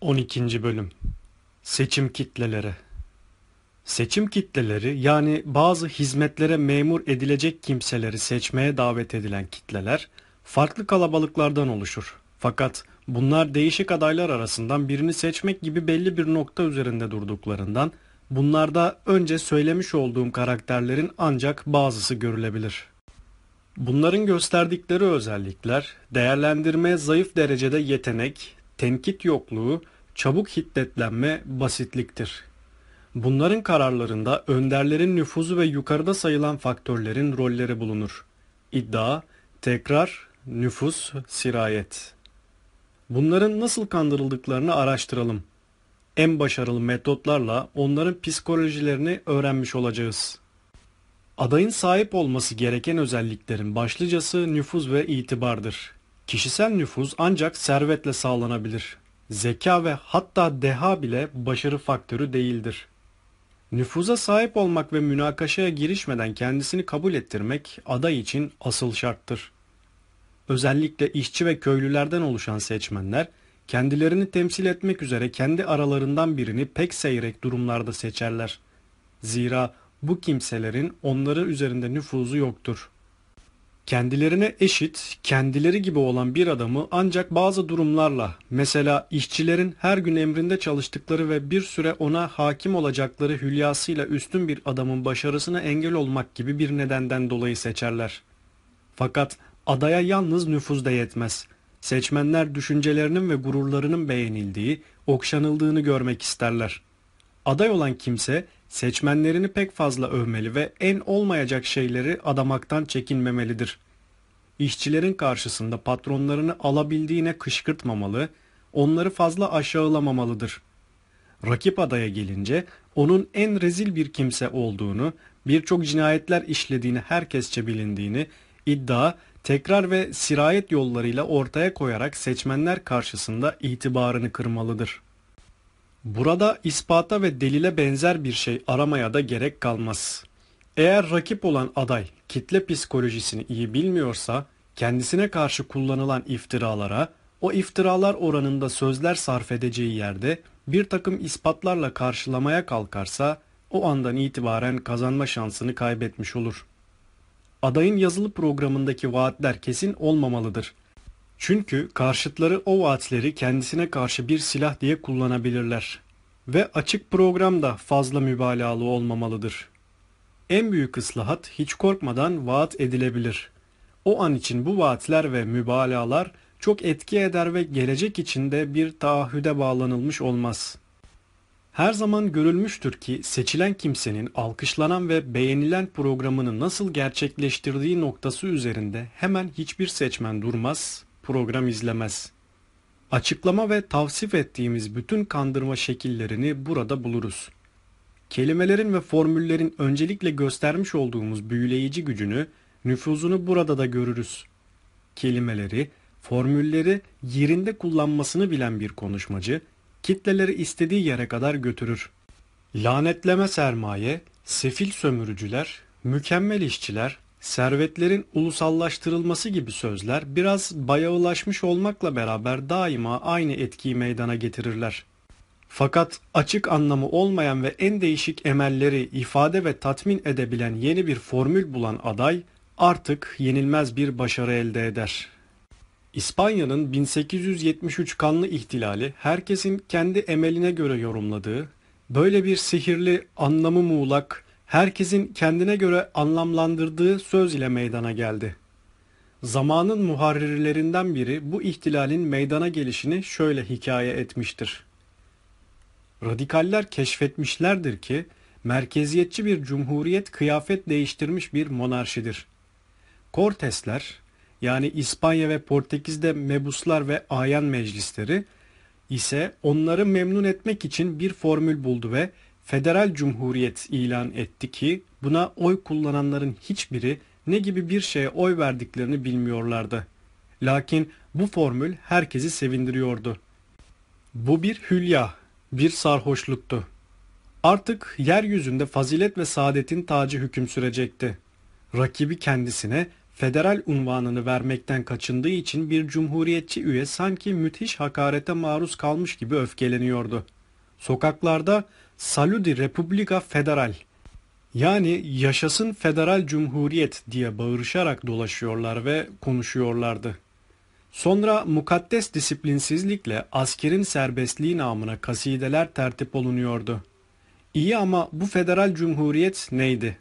12. Bölüm Seçim kitleleri Seçim kitleleri yani bazı hizmetlere memur edilecek kimseleri seçmeye davet edilen kitleler farklı kalabalıklardan oluşur. Fakat bunlar değişik adaylar arasından birini seçmek gibi belli bir nokta üzerinde durduklarından bunlarda önce söylemiş olduğum karakterlerin ancak bazısı görülebilir. Bunların gösterdikleri özellikler değerlendirmeye zayıf derecede yetenek, tenkit yokluğu, çabuk hiddetlenme, basitliktir. Bunların kararlarında önderlerin nüfuzu ve yukarıda sayılan faktörlerin rolleri bulunur. İddia, tekrar, nüfus, sirayet. Bunların nasıl kandırıldıklarını araştıralım. En başarılı metotlarla onların psikolojilerini öğrenmiş olacağız. Adayın sahip olması gereken özelliklerin başlıcası nüfuz ve itibardır. Kişisel nüfuz ancak servetle sağlanabilir. Zeka ve hatta deha bile başarı faktörü değildir. Nüfuza sahip olmak ve münakaşaya girişmeden kendisini kabul ettirmek aday için asıl şarttır. Özellikle işçi ve köylülerden oluşan seçmenler kendilerini temsil etmek üzere kendi aralarından birini pek seyrek durumlarda seçerler. Zira bu kimselerin onları üzerinde nüfuzu yoktur. Kendilerine eşit, kendileri gibi olan bir adamı ancak bazı durumlarla, mesela işçilerin her gün emrinde çalıştıkları ve bir süre ona hakim olacakları hülyasıyla üstün bir adamın başarısına engel olmak gibi bir nedenden dolayı seçerler. Fakat adaya yalnız nüfuz da yetmez. Seçmenler düşüncelerinin ve gururlarının beğenildiği, okşanıldığını görmek isterler. Aday olan kimse seçmenlerini pek fazla övmeli ve en olmayacak şeyleri adamaktan çekinmemelidir. İşçilerin karşısında patronlarını alabildiğine kışkırtmamalı, onları fazla aşağılamamalıdır. Rakip adaya gelince onun en rezil bir kimse olduğunu, birçok cinayetler işlediğini herkesçe bilindiğini, iddia, tekrar ve sirayet yollarıyla ortaya koyarak seçmenler karşısında itibarını kırmalıdır.'' Burada ispata ve delile benzer bir şey aramaya da gerek kalmaz. Eğer rakip olan aday kitle psikolojisini iyi bilmiyorsa kendisine karşı kullanılan iftiralara, o iftiralar oranında sözler sarf edeceği yerde bir takım ispatlarla karşılamaya kalkarsa o andan itibaren kazanma şansını kaybetmiş olur. Adayın yazılı programındaki vaatler kesin olmamalıdır. Çünkü karşıtları o vaatleri kendisine karşı bir silah diye kullanabilirler. Ve açık program da fazla mübalağalı olmamalıdır. En büyük ıslahat hiç korkmadan vaat edilebilir. O an için bu vaatler ve mübalağalar çok etki eder ve gelecek içinde bir taahhüde bağlanılmış olmaz. Her zaman görülmüştür ki seçilen kimsenin alkışlanan ve beğenilen programını nasıl gerçekleştirdiği noktası üzerinde hemen hiçbir seçmen durmaz, program izlemez. Açıklama ve tavsif ettiğimiz bütün kandırma şekillerini burada buluruz. Kelimelerin ve formüllerin öncelikle göstermiş olduğumuz büyüleyici gücünü, nüfuzunu burada da görürüz. Kelimeleri, formülleri yerinde kullanmasını bilen bir konuşmacı, kitleleri istediği yere kadar götürür. Lanetleme sermaye, sefil sömürücüler, mükemmel işçiler, Servetlerin ulusallaştırılması gibi sözler biraz bayağılaşmış olmakla beraber daima aynı etkiyi meydana getirirler. Fakat açık anlamı olmayan ve en değişik emelleri ifade ve tatmin edebilen yeni bir formül bulan aday artık yenilmez bir başarı elde eder. İspanya'nın 1873 kanlı ihtilali herkesin kendi emeline göre yorumladığı, böyle bir sihirli, anlamı muğlak, herkesin kendine göre anlamlandırdığı söz ile meydana geldi. Zamanın muharrirlerinden biri bu ihtilalin meydana gelişini şöyle hikaye etmiştir. Radikaller keşfetmişlerdir ki merkeziyetçi bir cumhuriyet kıyafet değiştirmiş bir monarşidir. Cortesler yani İspanya ve Portekiz'de mebuslar ve ayan meclisleri ise onları memnun etmek için bir formül buldu ve federal cumhuriyet ilan etti ki buna oy kullananların hiçbiri ne gibi bir şeye oy verdiklerini bilmiyorlardı. Lakin bu formül herkesi sevindiriyordu. Bu bir hülya, bir sarhoşluktu. Artık yeryüzünde fazilet ve saadetin tacı hüküm sürecekti. Rakibi kendisine federal unvanını vermekten kaçındığı için bir cumhuriyetçi üye sanki müthiş hakarete maruz kalmış gibi öfkeleniyordu. Sokaklarda Saludi Republika Federal yani yaşasın federal cumhuriyet diye bağırışarak dolaşıyorlar ve konuşuyorlardı. Sonra mukaddes disiplinsizlikle askerin serbestliği namına kasideler tertip olunuyordu. İyi ama bu federal cumhuriyet neydi?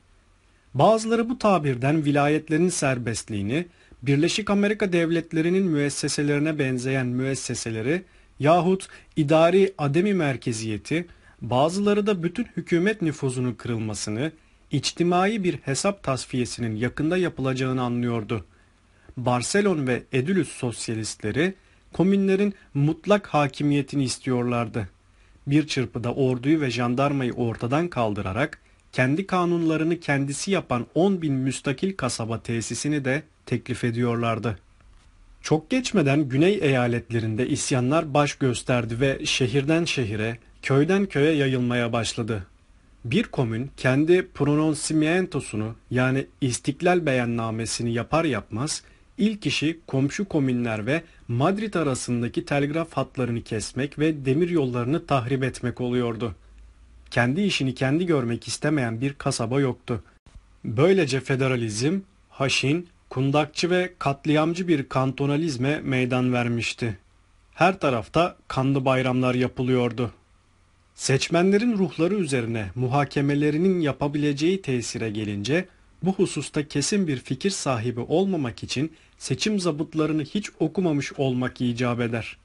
Bazıları bu tabirden vilayetlerin serbestliğini, Birleşik Amerika Devletleri'nin müesseselerine benzeyen müesseseleri yahut idari ademi merkeziyeti, Bazıları da bütün hükümet nüfuzunun kırılmasını, içtimai bir hesap tasfiyesinin yakında yapılacağını anlıyordu. Barcelon ve Edülüs sosyalistleri komünlerin mutlak hakimiyetini istiyorlardı. Bir çırpıda orduyu ve jandarmayı ortadan kaldırarak kendi kanunlarını kendisi yapan 10 bin müstakil kasaba tesisini de teklif ediyorlardı. Çok geçmeden güney eyaletlerinde isyanlar baş gösterdi ve şehirden şehire, köyden köye yayılmaya başladı. Bir komün kendi prononsimientosunu, yani istiklal beyannamesini yapar yapmaz ilk işi komşu komünler ve Madrid arasındaki telgraf hatlarını kesmek ve demir yollarını tahrip etmek oluyordu. Kendi işini kendi görmek istemeyen bir kasaba yoktu. Böylece federalizm, haşin, kundakçı ve katliamcı bir kantonalizme meydan vermişti. Her tarafta kanlı bayramlar yapılıyordu. Seçmenlerin ruhları üzerine muhakemelerinin yapabileceği tesire gelince bu hususta kesin bir fikir sahibi olmamak için seçim zabıtlarını hiç okumamış olmak icap eder.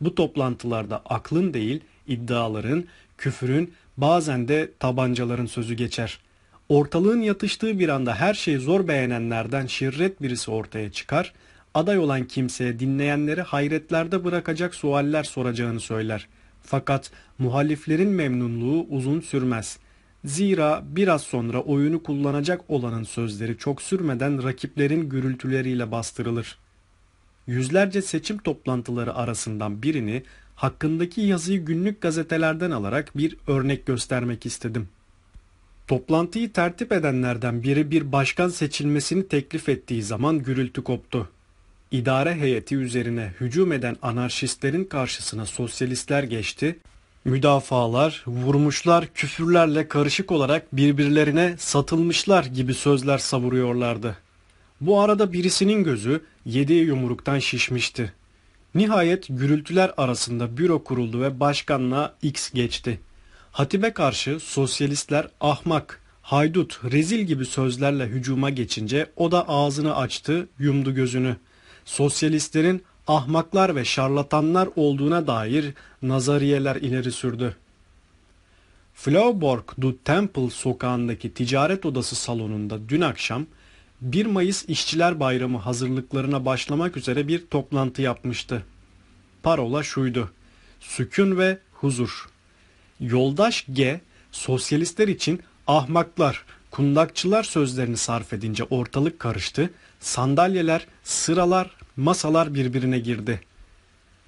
Bu toplantılarda aklın değil iddiaların, küfürün, bazen de tabancaların sözü geçer. Ortalığın yatıştığı bir anda her şeyi zor beğenenlerden şirret birisi ortaya çıkar, aday olan kimseye dinleyenleri hayretlerde bırakacak sualler soracağını söyler.'' Fakat muhaliflerin memnunluğu uzun sürmez. Zira biraz sonra oyunu kullanacak olanın sözleri çok sürmeden rakiplerin gürültüleriyle bastırılır. Yüzlerce seçim toplantıları arasından birini hakkındaki yazıyı günlük gazetelerden alarak bir örnek göstermek istedim. Toplantıyı tertip edenlerden biri bir başkan seçilmesini teklif ettiği zaman gürültü koptu. İdare heyeti üzerine hücum eden anarşistlerin karşısına sosyalistler geçti. Müdafalar, vurmuşlar, küfürlerle karışık olarak birbirlerine satılmışlar gibi sözler savuruyorlardı. Bu arada birisinin gözü yediği yumruktan şişmişti. Nihayet gürültüler arasında büro kuruldu ve başkanlığa X geçti. Hatibe karşı sosyalistler ahmak, haydut, rezil gibi sözlerle hücuma geçince o da ağzını açtı, yumdu gözünü.'' sosyalistlerin ahmaklar ve şarlatanlar olduğuna dair nazariyeler ileri sürdü. Flauborg du Temple sokağındaki ticaret odası salonunda dün akşam 1 Mayıs İşçiler Bayramı hazırlıklarına başlamak üzere bir toplantı yapmıştı. Parola şuydu. Sükun ve huzur. Yoldaş G, sosyalistler için ahmaklar, kundakçılar sözlerini sarf edince ortalık karıştı sandalyeler, sıralar, masalar birbirine girdi.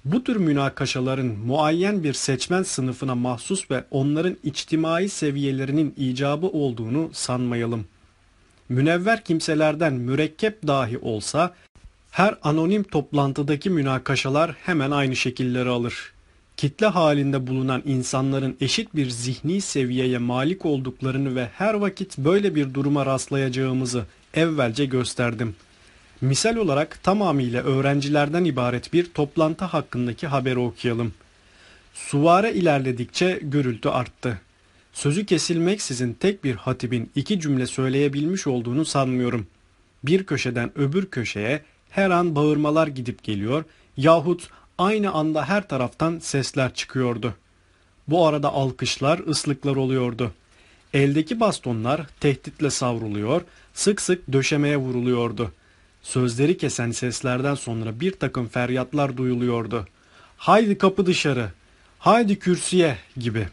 Bu tür münakaşaların muayyen bir seçmen sınıfına mahsus ve onların içtimai seviyelerinin icabı olduğunu sanmayalım. Münevver kimselerden mürekkep dahi olsa her anonim toplantıdaki münakaşalar hemen aynı şekilleri alır. Kitle halinde bulunan insanların eşit bir zihni seviyeye malik olduklarını ve her vakit böyle bir duruma rastlayacağımızı evvelce gösterdim. Misal olarak tamamıyla öğrencilerden ibaret bir toplantı hakkındaki haberi okuyalım. Suvare ilerledikçe gürültü arttı. Sözü kesilmeksizin tek bir hatibin iki cümle söyleyebilmiş olduğunu sanmıyorum. Bir köşeden öbür köşeye her an bağırmalar gidip geliyor yahut aynı anda her taraftan sesler çıkıyordu. Bu arada alkışlar, ıslıklar oluyordu.'' Eldeki bastonlar tehditle savruluyor, sık sık döşemeye vuruluyordu. Sözleri kesen seslerden sonra bir takım feryatlar duyuluyordu. Haydi kapı dışarı, haydi kürsüye gibi.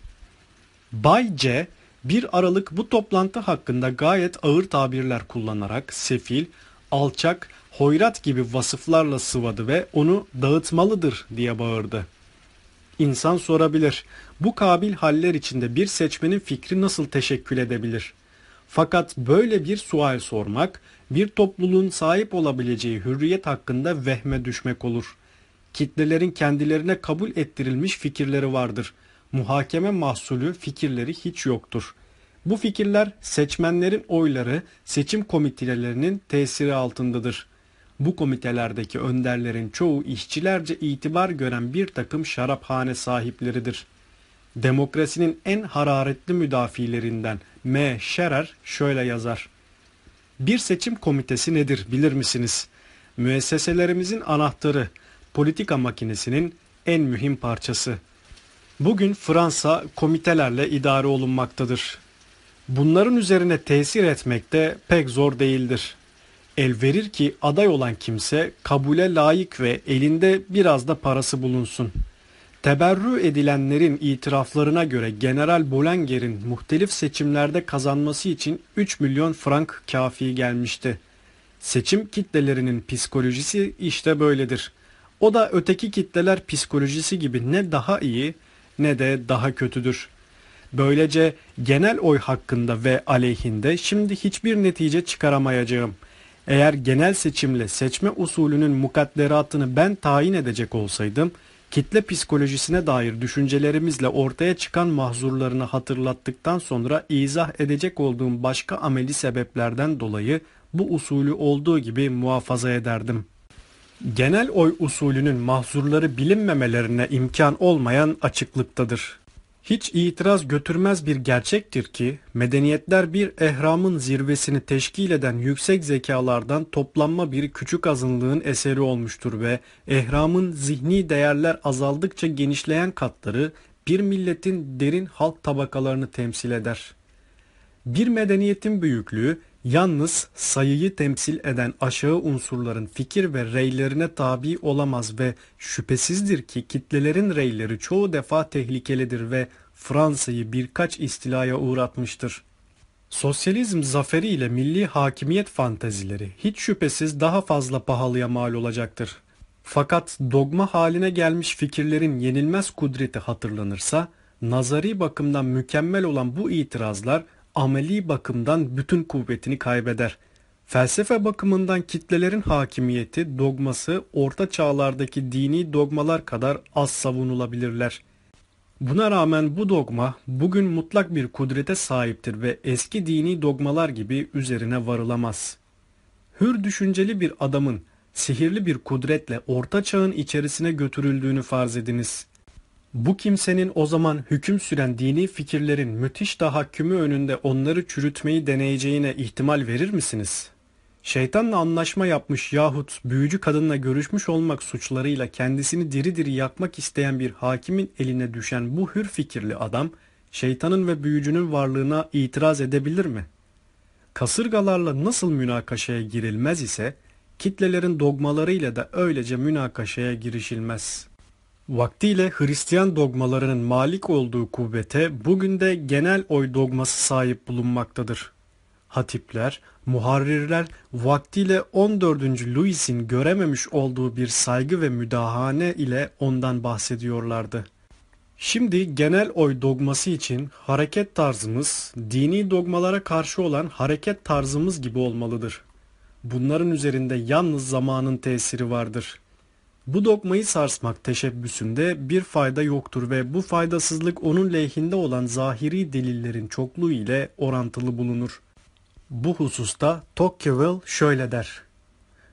Bay C bir Aralık bu toplantı hakkında gayet ağır tabirler kullanarak sefil, alçak, hoyrat gibi vasıflarla sıvadı ve onu dağıtmalıdır diye bağırdı. İnsan sorabilir. Bu kabil haller içinde bir seçmenin fikri nasıl teşekkül edebilir? Fakat böyle bir sual sormak bir topluluğun sahip olabileceği hürriyet hakkında vehme düşmek olur. Kitlelerin kendilerine kabul ettirilmiş fikirleri vardır. Muhakeme mahsulü fikirleri hiç yoktur. Bu fikirler seçmenlerin oyları seçim komitelerinin tesiri altındadır. Bu komitelerdeki önderlerin çoğu işçilerce itibar gören bir takım şaraphane sahipleridir. Demokrasinin en hararetli müdafilerinden M. Scherer şöyle yazar. Bir seçim komitesi nedir bilir misiniz? Müesseselerimizin anahtarı, politika makinesinin en mühim parçası. Bugün Fransa komitelerle idare olunmaktadır. Bunların üzerine tesir etmek de pek zor değildir el verir ki aday olan kimse kabule layık ve elinde biraz da parası bulunsun. Teberrü edilenlerin itiraflarına göre General Bolanger'in muhtelif seçimlerde kazanması için 3 milyon frank kafi gelmişti. Seçim kitlelerinin psikolojisi işte böyledir. O da öteki kitleler psikolojisi gibi ne daha iyi ne de daha kötüdür. Böylece genel oy hakkında ve aleyhinde şimdi hiçbir netice çıkaramayacağım.'' Eğer genel seçimle seçme usulünün mukadderatını ben tayin edecek olsaydım, kitle psikolojisine dair düşüncelerimizle ortaya çıkan mahzurlarını hatırlattıktan sonra izah edecek olduğum başka ameli sebeplerden dolayı bu usulü olduğu gibi muhafaza ederdim. Genel oy usulünün mahzurları bilinmemelerine imkan olmayan açıklıktadır. Hiç itiraz götürmez bir gerçektir ki medeniyetler bir ehramın zirvesini teşkil eden yüksek zekalardan toplanma bir küçük azınlığın eseri olmuştur ve ehramın zihni değerler azaldıkça genişleyen katları bir milletin derin halk tabakalarını temsil eder. Bir medeniyetin büyüklüğü Yalnız sayıyı temsil eden aşağı unsurların fikir ve reylerine tabi olamaz ve şüphesizdir ki kitlelerin reyleri çoğu defa tehlikelidir ve Fransa'yı birkaç istilaya uğratmıştır. Sosyalizm zaferiyle milli hakimiyet fantezileri hiç şüphesiz daha fazla pahalıya mal olacaktır. Fakat dogma haline gelmiş fikirlerin yenilmez kudreti hatırlanırsa, nazari bakımdan mükemmel olan bu itirazlar ameli bakımdan bütün kuvvetini kaybeder. Felsefe bakımından kitlelerin hakimiyeti, dogması orta çağlardaki dini dogmalar kadar az savunulabilirler. Buna rağmen bu dogma bugün mutlak bir kudrete sahiptir ve eski dini dogmalar gibi üzerine varılamaz. Hür düşünceli bir adamın sihirli bir kudretle orta çağın içerisine götürüldüğünü farz ediniz. Bu kimsenin o zaman hüküm süren dini fikirlerin müthiş tahakkümü önünde onları çürütmeyi deneyeceğine ihtimal verir misiniz? Şeytanla anlaşma yapmış yahut büyücü kadınla görüşmüş olmak suçlarıyla kendisini diri diri yakmak isteyen bir hakimin eline düşen bu hür fikirli adam, şeytanın ve büyücünün varlığına itiraz edebilir mi? Kasırgalarla nasıl münakaşaya girilmez ise, kitlelerin dogmalarıyla da öylece münakaşaya girişilmez.'' Vaktiyle Hristiyan dogmalarının malik olduğu kuvvete bugün de genel oy dogması sahip bulunmaktadır. Hatipler, muharrirler vaktiyle 14. Louis'in görememiş olduğu bir saygı ve müdahane ile ondan bahsediyorlardı. Şimdi genel oy dogması için hareket tarzımız dini dogmalara karşı olan hareket tarzımız gibi olmalıdır. Bunların üzerinde yalnız zamanın tesiri vardır.'' Bu dogmayı sarsmak teşebbüsünde bir fayda yoktur ve bu faydasızlık onun lehinde olan zahiri delillerin çokluğu ile orantılı bulunur. Bu hususta Tocqueville şöyle der.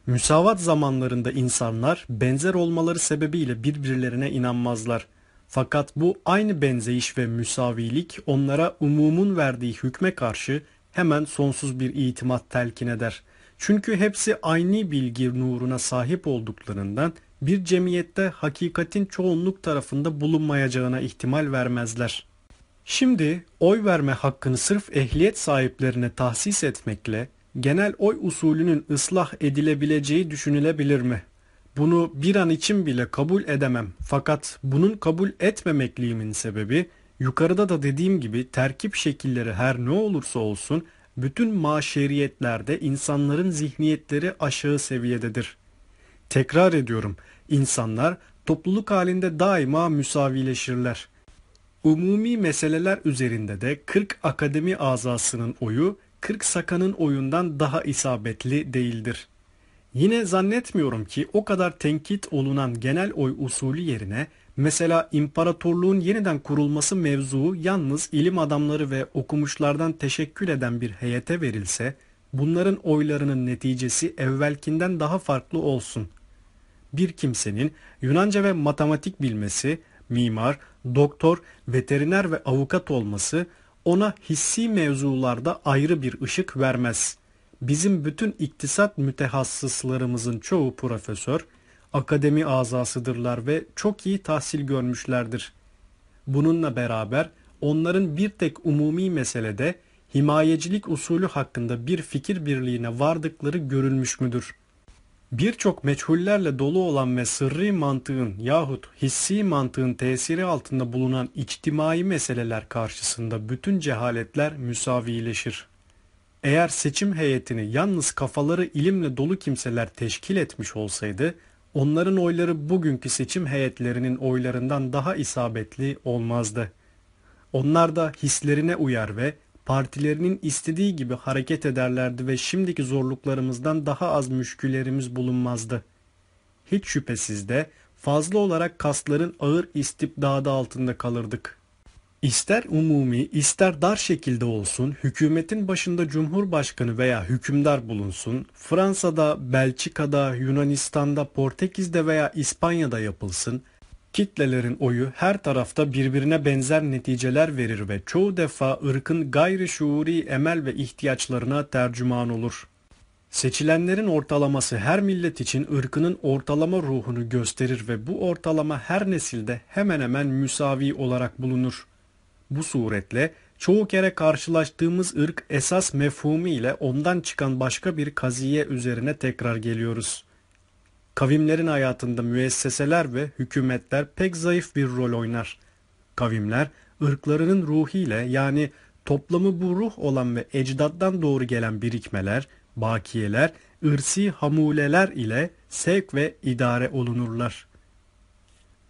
Müsavat zamanlarında insanlar benzer olmaları sebebiyle birbirlerine inanmazlar. Fakat bu aynı benzeyiş ve müsavilik onlara umumun verdiği hükme karşı hemen sonsuz bir itimat telkin eder. Çünkü hepsi aynı bilgi nuruna sahip olduklarından bir cemiyette hakikatin çoğunluk tarafında bulunmayacağına ihtimal vermezler. Şimdi oy verme hakkını sırf ehliyet sahiplerine tahsis etmekle genel oy usulünün ıslah edilebileceği düşünülebilir mi? Bunu bir an için bile kabul edemem. Fakat bunun kabul etmemekliğimin sebebi yukarıda da dediğim gibi terkip şekilleri her ne olursa olsun bütün maşeriyetlerde insanların zihniyetleri aşağı seviyededir. Tekrar ediyorum. insanlar topluluk halinde daima müsavileşirler. Umumi meseleler üzerinde de 40 akademi azasının oyu 40 sakanın oyundan daha isabetli değildir. Yine zannetmiyorum ki o kadar tenkit olunan genel oy usulü yerine mesela imparatorluğun yeniden kurulması mevzuu yalnız ilim adamları ve okumuşlardan teşekkül eden bir heyete verilse bunların oylarının neticesi evvelkinden daha farklı olsun.'' bir kimsenin Yunanca ve matematik bilmesi, mimar, doktor, veteriner ve avukat olması ona hissi mevzularda ayrı bir ışık vermez. Bizim bütün iktisat mütehassıslarımızın çoğu profesör, akademi azasıdırlar ve çok iyi tahsil görmüşlerdir. Bununla beraber onların bir tek umumi meselede himayecilik usulü hakkında bir fikir birliğine vardıkları görülmüş müdür?'' Birçok meçhullerle dolu olan ve sırrı mantığın yahut hissi mantığın tesiri altında bulunan içtimai meseleler karşısında bütün cehaletler müsavileşir. Eğer seçim heyetini yalnız kafaları ilimle dolu kimseler teşkil etmiş olsaydı, onların oyları bugünkü seçim heyetlerinin oylarından daha isabetli olmazdı. Onlar da hislerine uyar ve partilerinin istediği gibi hareket ederlerdi ve şimdiki zorluklarımızdan daha az müşkülerimiz bulunmazdı. Hiç şüphesiz de fazla olarak kasların ağır istibdadı altında kalırdık. İster umumi ister dar şekilde olsun hükümetin başında cumhurbaşkanı veya hükümdar bulunsun Fransa'da, Belçika'da, Yunanistan'da, Portekiz'de veya İspanya'da yapılsın kitlelerin oyu her tarafta birbirine benzer neticeler verir ve çoğu defa ırkın gayri şuuri emel ve ihtiyaçlarına tercüman olur. Seçilenlerin ortalaması her millet için ırkının ortalama ruhunu gösterir ve bu ortalama her nesilde hemen hemen müsavi olarak bulunur. Bu suretle çoğu kere karşılaştığımız ırk esas mefhumu ile ondan çıkan başka bir kaziye üzerine tekrar geliyoruz.'' Kavimlerin hayatında müesseseler ve hükümetler pek zayıf bir rol oynar. Kavimler ırklarının ruhiyle yani toplamı bu ruh olan ve ecdattan doğru gelen birikmeler, bakiyeler, ırsi hamuleler ile sevk ve idare olunurlar.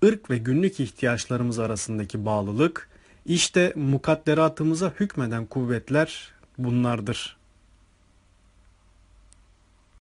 Irk ve günlük ihtiyaçlarımız arasındaki bağlılık, işte mukadderatımıza hükmeden kuvvetler bunlardır.''